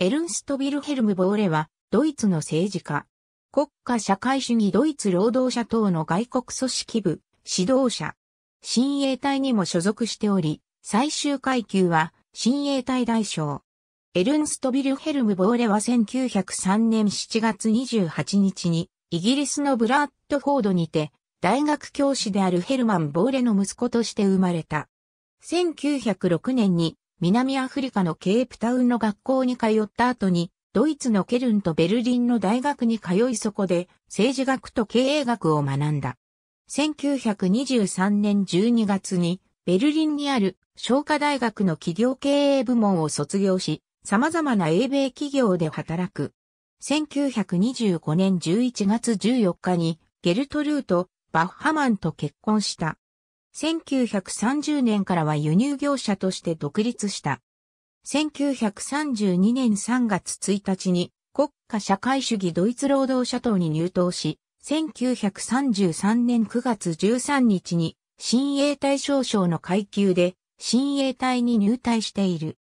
エルンスト・ビルヘルム・ボーレは、ドイツの政治家。国家社会主義ドイツ労働者党の外国組織部、指導者。親衛隊にも所属しており、最終階級は、親衛隊大将。エルンスト・ビルヘルム・ボーレは1903年7月28日に、イギリスのブラッドフォードにて、大学教師であるヘルマン・ボーレの息子として生まれた。1906年に南アフリカのケープタウンの学校に通った後に、ドイツのケルンとベルリンの大学に通いそこで政治学と経営学を学んだ。1923年12月にベルリンにある商科大学の企業経営部門を卒業し、様々な英米企業で働く。1925年11月14日にゲルトルート・バッハマンと結婚した。1930年からは輸入業者として独立した。1932年3月1日に国家社会主義ドイツ労働者党に入党し、1933年9月13日に新衛隊少将の階級で新衛隊に入隊している。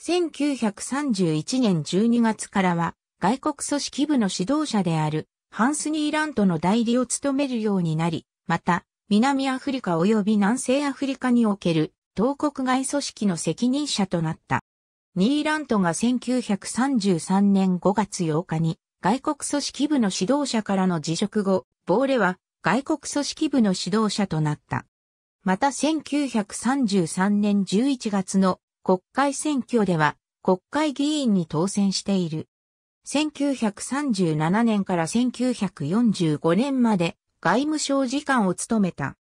1931年12月からは外国組織部の指導者であるハンス・ニーラントの代理を務めるようになり、また南アフリカ及び南西アフリカにおける東国外組織の責任者となった。ニーラントが1933年5月8日に外国組織部の指導者からの辞職後、ボーレは外国組織部の指導者となった。また1933年11月の国会選挙では国会議員に当選している。1937年から1945年まで外務省次官を務めた。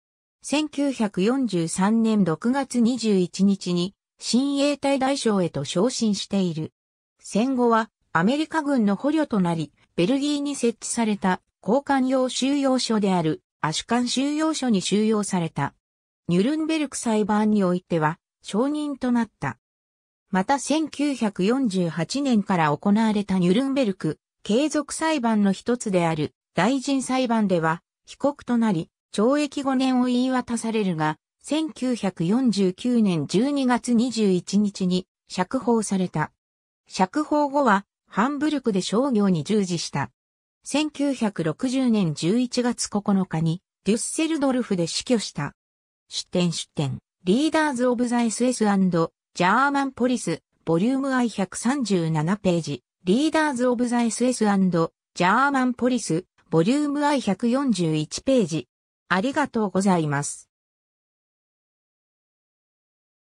1943年6月21日に新衛隊大将へと昇進している。戦後はアメリカ軍の捕虜となり、ベルギーに設置された交換用収容所であるアシュカン収容所に収容された。ニュルンベルク裁判においては承認となった。また1948年から行われたニュルンベルク継続裁判の一つである大臣裁判では被告となり、懲役5年を言い渡されるが、1949年12月21日に釈放された。釈放後はハンブルクで商業に従事した。1960年11月9日にデュッセルドルフで死去した。出展出展、リーダーズ・オブ・ザ・ SS& ジャーマン・ポリス、ボリューム I137 ページ、リーダーズ・オブ・ザ・ SS& ジャーマン・ポリス、ボリューム I141 ページ。ありがとうございます。